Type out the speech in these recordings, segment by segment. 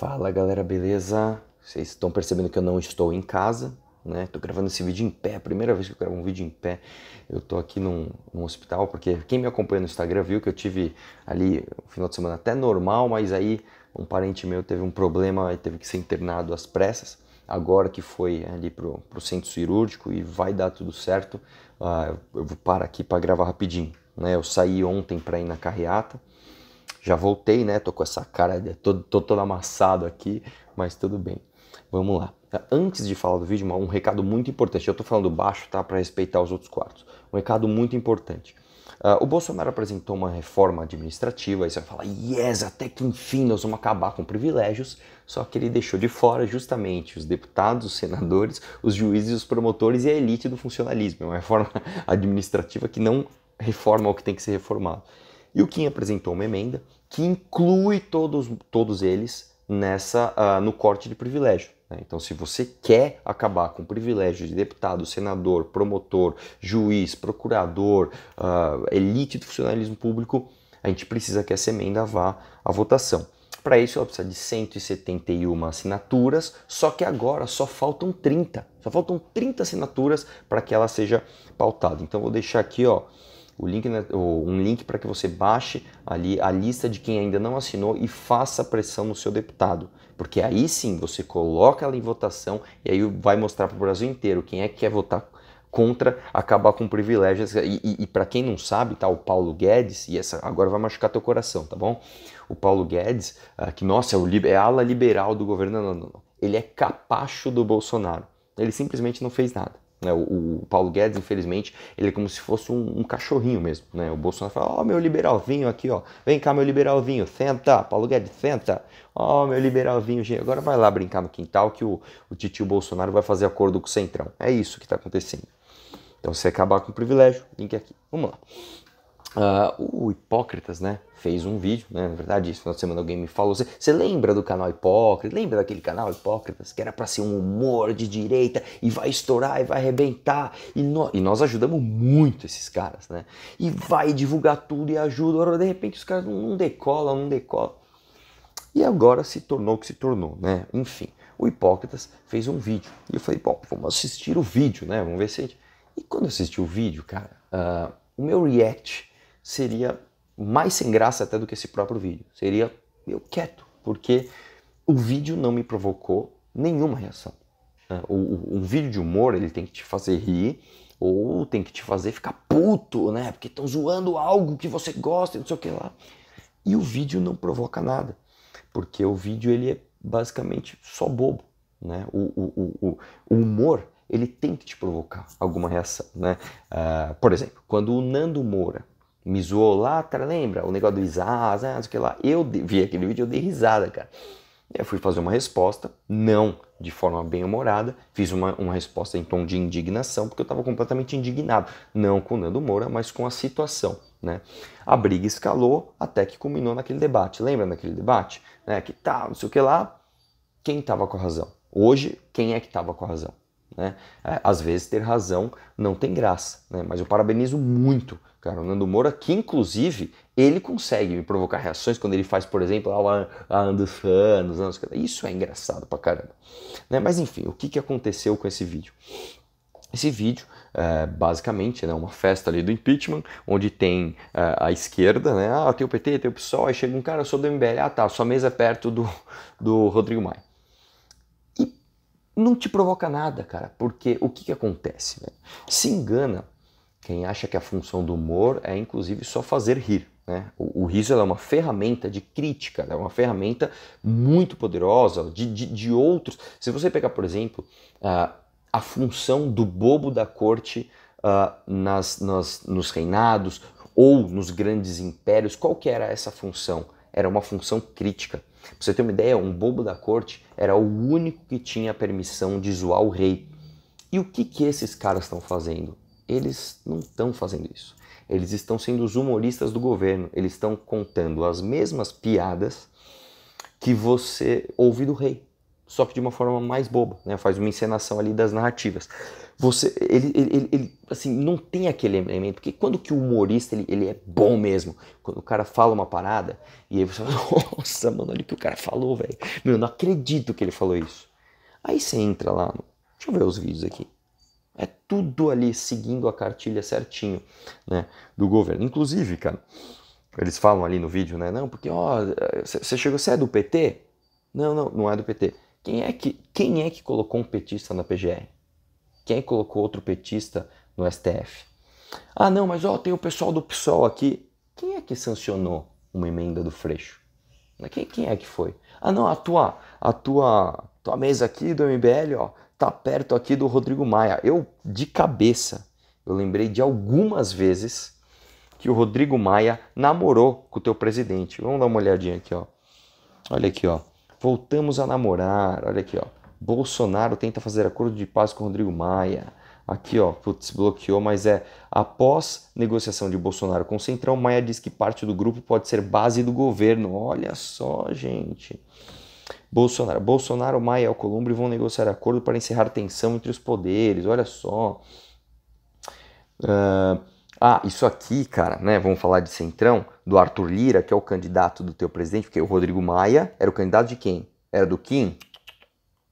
Fala galera, beleza? Vocês estão percebendo que eu não estou em casa, né? Tô gravando esse vídeo em pé, primeira vez que eu gravo um vídeo em pé. Eu tô aqui num, num hospital, porque quem me acompanha no Instagram viu que eu tive ali um final de semana até normal, mas aí um parente meu teve um problema e teve que ser internado às pressas. Agora que foi ali pro, pro centro cirúrgico e vai dar tudo certo, uh, eu vou parar aqui para gravar rapidinho. Né? Eu saí ontem para ir na carreata já voltei, né? Tô com essa cara, tô, tô todo amassado aqui, mas tudo bem. Vamos lá. Antes de falar do vídeo, um recado muito importante. Eu tô falando baixo, tá? Para respeitar os outros quartos. Um recado muito importante. Uh, o Bolsonaro apresentou uma reforma administrativa, e você vai falar, yes, até que enfim nós vamos acabar com privilégios, só que ele deixou de fora justamente os deputados, os senadores, os juízes, os promotores e a elite do funcionalismo. É uma reforma administrativa que não reforma o que tem que ser reformado. E o Kim apresentou uma emenda que inclui todos, todos eles nessa uh, no corte de privilégio. Né? Então, se você quer acabar com o privilégio de deputado, senador, promotor, juiz, procurador, uh, elite do funcionalismo público, a gente precisa que essa emenda vá à votação. Para isso, ela precisa de 171 assinaturas, só que agora só faltam 30. Só faltam 30 assinaturas para que ela seja pautada. Então, vou deixar aqui, ó o link, um link para que você baixe ali a lista de quem ainda não assinou e faça pressão no seu deputado. Porque aí sim você coloca ela em votação e aí vai mostrar para o Brasil inteiro quem é que quer votar contra acabar com privilégios. E, e, e para quem não sabe, tá? O Paulo Guedes, e essa agora vai machucar teu coração, tá bom? O Paulo Guedes, ah, que nossa, é, o, é a ala liberal do governo, não, não, não. ele é capacho do Bolsonaro. Ele simplesmente não fez nada. Né? O, o, Paulo Guedes, infelizmente, ele é como se fosse um, um cachorrinho mesmo. Né? O Bolsonaro fala: Ó, oh, meu liberalzinho aqui, ó. Vem cá, meu liberalzinho senta. Paulo Guedes, senta. Ó, oh, meu liberalzinho gente. Agora vai lá brincar no quintal que o, o titio Bolsonaro vai fazer acordo com o Centrão. É isso que está acontecendo. Então, se acabar com o privilégio, link aqui. Vamos lá. Uh, o Hipócritas, né, fez um vídeo, né, na verdade, esse final de semana alguém me falou, você, lembra do canal Hipócritas, lembra daquele canal Hipócritas, que era para ser um humor de direita, e vai estourar, e vai arrebentar, e, no, e nós ajudamos muito esses caras, né, e vai divulgar tudo e ajuda, agora de repente os caras não decolam, não decolam, e agora se tornou o que se tornou, né, enfim, o Hipócritas fez um vídeo, e eu falei, bom, vamos assistir o vídeo, né, vamos ver se... E quando eu assisti o vídeo, cara, uh, o meu react seria mais sem graça até do que esse próprio vídeo. Seria eu quieto, porque o vídeo não me provocou nenhuma reação. É, o, um vídeo de humor, ele tem que te fazer rir ou tem que te fazer ficar puto, né? Porque estão zoando algo que você gosta, não sei o que lá. E o vídeo não provoca nada, porque o vídeo ele é basicamente só bobo, né? O, o, o, o humor ele tem que te provocar alguma reação, né? Uh, por exemplo, quando o Nando Moura me zoou lá cara, lembra? O negócio do sei o que lá. Eu vi aquele vídeo, eu dei risada, cara. Eu fui fazer uma resposta, não de forma bem humorada, fiz uma, uma resposta em tom de indignação, porque eu estava completamente indignado, não com o Nando Moura, mas com a situação. Né? A briga escalou até que culminou naquele debate. Lembra daquele debate? Né? Que tá, não sei o que lá. Quem estava com a razão? Hoje, quem é que estava com a razão? Né? É, às vezes ter razão não tem graça, né? mas eu parabenizo muito, cara, o Nando Moura, que inclusive ele consegue me provocar reações quando ele faz, por exemplo, a ah, anos, isso é engraçado pra caramba. Né? Mas enfim, o que, que aconteceu com esse vídeo? Esse vídeo é basicamente né, uma festa ali do impeachment, onde tem é, a esquerda, né? Ah, tem o PT, tem o PSOL, aí chega um cara, eu sou do MBL, ah tá, sua mesa é perto do, do Rodrigo Maia não te provoca nada, cara, porque o que, que acontece? Né? Se engana quem acha que a função do humor é, inclusive, só fazer rir. Né? O, o riso é uma ferramenta de crítica, é uma ferramenta muito poderosa de, de, de outros. Se você pegar, por exemplo, uh, a função do bobo da corte uh, nas, nas, nos reinados ou nos grandes impérios, qual que era essa função? Era uma função crítica. Pra você ter uma ideia, um bobo da corte era o único que tinha permissão de zoar o rei. E o que, que esses caras estão fazendo? Eles não estão fazendo isso. Eles estão sendo os humoristas do governo. Eles estão contando as mesmas piadas que você ouve do rei só que de uma forma mais boba, né? Faz uma encenação ali das narrativas. Você, ele, ele, ele assim, não tem aquele elemento, porque quando que o humorista, ele, ele é bom mesmo, quando o cara fala uma parada, e aí você fala, nossa, mano, olha o que o cara falou, velho. Meu, não acredito que ele falou isso. Aí você entra lá, deixa eu ver os vídeos aqui. É tudo ali seguindo a cartilha certinho, né, do governo. Inclusive, cara, eles falam ali no vídeo, né, não, porque, ó, você chegou, você é do PT? Não, não, não é do PT quem é que, quem é que colocou um petista na PGR? Quem é colocou outro petista no STF? Ah, não, mas ó, tem o pessoal do PSOL aqui. Quem é que sancionou uma emenda do Freixo? Né, quem, quem é que foi? Ah, não, a tua, a tua, tua mesa aqui do MBL, ó, tá perto aqui do Rodrigo Maia. Eu, de cabeça, eu lembrei de algumas vezes que o Rodrigo Maia namorou com o teu presidente. Vamos dar uma olhadinha aqui, ó. Olha aqui, ó. Voltamos a namorar. Olha aqui, ó. Bolsonaro tenta fazer acordo de paz com Rodrigo Maia. Aqui, ó, putz, bloqueou, mas é após negociação de Bolsonaro com o Centrão, Maia diz que parte do grupo pode ser base do governo. Olha só, gente. Bolsonaro, Bolsonaro, Maia e Alcolumbre vão negociar acordo para encerrar tensão entre os poderes. Olha só. Uh, ah, isso aqui, cara, né? Vamos falar de Centrão do Arthur Lira, que é o candidato do teu presidente, porque o Rodrigo Maia era o candidato de quem? Era do Kim?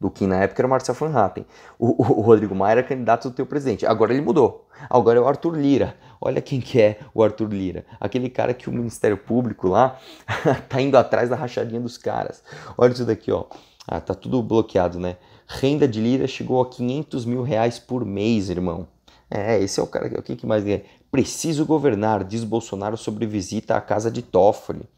Do Kim na época era o Marcel Van Hatten. O, o, o Rodrigo Maia era candidato do teu presidente. Agora ele mudou. Agora é o Arthur Lira. Olha quem que é o Arthur Lira. Aquele cara que o Ministério Público lá tá indo atrás da rachadinha dos caras. Olha isso daqui, ó. Ah, tá tudo bloqueado, né? Renda de Lira chegou a 500 mil reais por mês, irmão. É, esse é o cara. O que, que mais ganha? Preciso governar, diz Bolsonaro sobre visita à casa de Toffoli.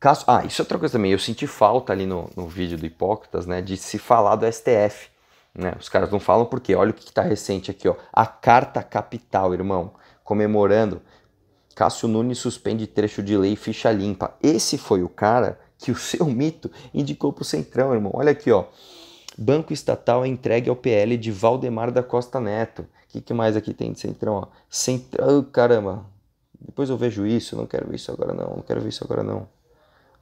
Caso... Ah, isso é outra coisa também. Eu senti falta ali no, no vídeo do Hipócritas, né? De se falar do STF. Né? Os caras não falam porque olha o que está recente aqui, ó. A carta capital, irmão, comemorando. Cássio Nunes suspende trecho de lei ficha limpa. Esse foi o cara que o seu mito indicou para o Centrão, irmão. Olha aqui, ó. Banco estatal é entregue ao PL de Valdemar da Costa Neto que, que mais aqui tem de centrão? Ó? Centrão, caramba. Depois eu vejo isso, não quero ver isso agora não, não quero ver isso agora não.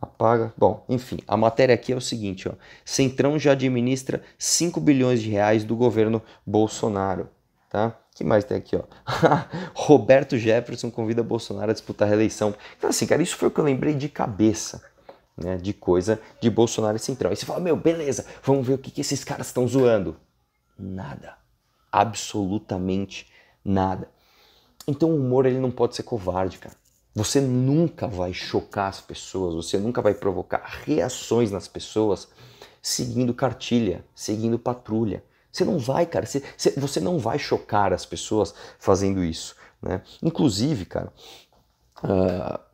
Apaga. Bom, enfim, a matéria aqui é o seguinte, ó. Centrão já administra 5 bilhões de reais do governo Bolsonaro, tá? que mais tem aqui, ó? Roberto Jefferson convida Bolsonaro a disputar a reeleição. Então assim, cara, isso foi o que eu lembrei de cabeça. Né, de coisa de Bolsonaro e Central. Aí você fala, meu, beleza, vamos ver o que, que esses caras estão zoando. Nada absolutamente nada. Então o humor ele não pode ser covarde, cara. Você nunca vai chocar as pessoas, você nunca vai provocar reações nas pessoas seguindo cartilha, seguindo patrulha. Você não vai, cara, você, você não vai chocar as pessoas fazendo isso. Né? Inclusive, cara,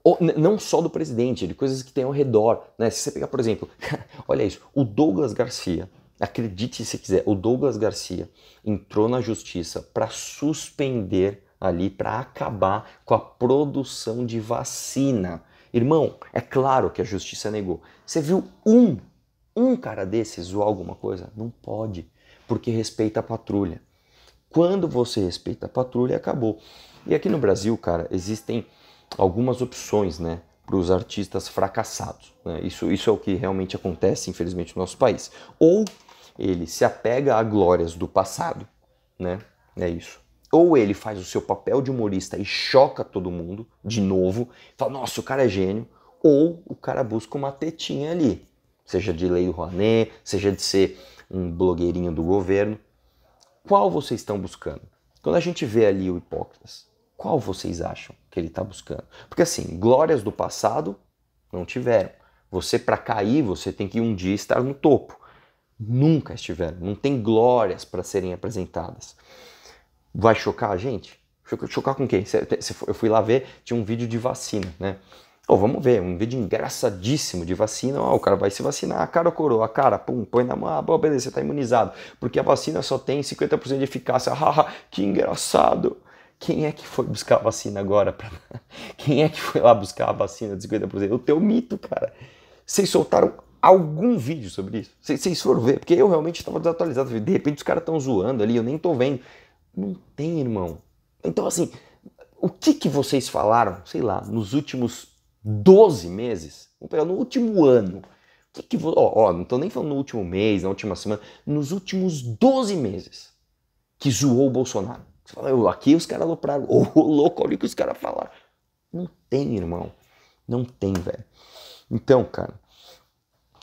uh, não só do presidente, de coisas que tem ao redor. Né? Se você pegar, por exemplo, olha isso, o Douglas Garcia, Acredite se quiser, o Douglas Garcia entrou na justiça para suspender ali, para acabar com a produção de vacina. Irmão, é claro que a justiça negou. Você viu um, um cara desses zoar alguma coisa? Não pode, porque respeita a patrulha. Quando você respeita a patrulha, acabou. E aqui no Brasil, cara, existem algumas opções, né? para os artistas fracassados. Né? Isso, isso é o que realmente acontece, infelizmente, no nosso país. Ou ele se apega a glórias do passado, né? É isso. Ou ele faz o seu papel de humorista e choca todo mundo de novo, fala, nossa, o cara é gênio, ou o cara busca uma tetinha ali, seja de lei Rouanet, seja de ser um blogueirinho do governo. Qual vocês estão buscando? Quando a gente vê ali o Hipócritas, qual vocês acham que ele está buscando? Porque assim, glórias do passado não tiveram. Você, para cair, você tem que um dia estar no topo. Nunca estiveram, não tem glórias para serem apresentadas. Vai chocar a gente? Chocar com quem? Eu fui lá ver, tinha um vídeo de vacina, né? Oh, vamos ver, um vídeo engraçadíssimo de vacina. Oh, o cara vai se vacinar, cara coroa, a cara, pum, põe na mão, ah, boa, beleza, você está imunizado. Porque a vacina só tem 50% de eficácia. Haha, que engraçado. Quem é que foi buscar a vacina agora? Pra... Quem é que foi lá buscar a vacina de 50%? O teu mito, cara. Vocês soltaram algum vídeo sobre isso. Vocês foram ver, porque eu realmente estava desatualizado. De repente os caras estão zoando ali, eu nem tô vendo. Não tem, irmão. Então, assim, o que, que vocês falaram, sei lá, nos últimos 12 meses? Vamos pegar no último ano. O que, que vo... ó, não tô nem falando no último mês, na última semana, nos últimos 12 meses que zoou o Bolsonaro. Você fala, aqui os caras alopraram. Ô, oh, louco, olha o que os caras falaram. Não tem, irmão. Não tem, velho. Então, cara,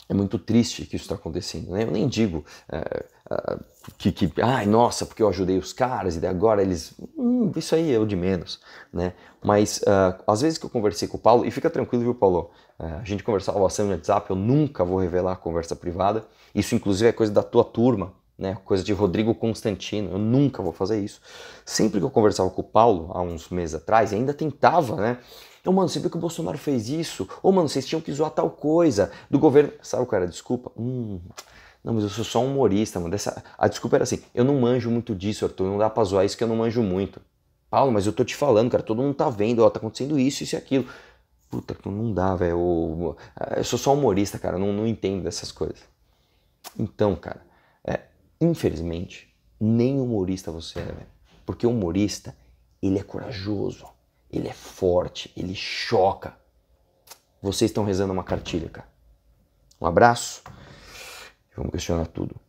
é muito triste que isso está acontecendo. Né? Eu nem digo é, é, que, que, ai, nossa, porque eu ajudei os caras e agora eles. Hum, isso aí é o de menos. Né? Mas uh, às vezes que eu conversei com o Paulo, e fica tranquilo, viu, Paulo? Uh, a gente conversava bastante no WhatsApp, eu nunca vou revelar a conversa privada. Isso, inclusive, é coisa da tua turma, né? coisa de Rodrigo Constantino. Eu nunca vou fazer isso. Sempre que eu conversava com o Paulo, há uns meses atrás, ainda tentava, né? Então, mano, você viu que o Bolsonaro fez isso? Ou, mano, vocês tinham que zoar tal coisa do governo. Sabe, cara, desculpa. Hum. Não, mas eu sou só um humorista, mano. Dessa... A desculpa era assim: eu não manjo muito disso, Arthur. Não dá pra zoar isso que eu não manjo muito. Paulo, mas eu tô te falando, cara. Todo mundo tá vendo, ó, tá acontecendo isso, isso e aquilo. Puta, não dá, velho. Eu... É, eu sou só humorista, cara. Não, não entendo dessas coisas. Então, cara, é, infelizmente, nem humorista você é, velho. Porque o humorista, ele é corajoso ele é forte, ele choca. Vocês estão rezando uma cartilha, cara. Um abraço. Vamos questionar tudo.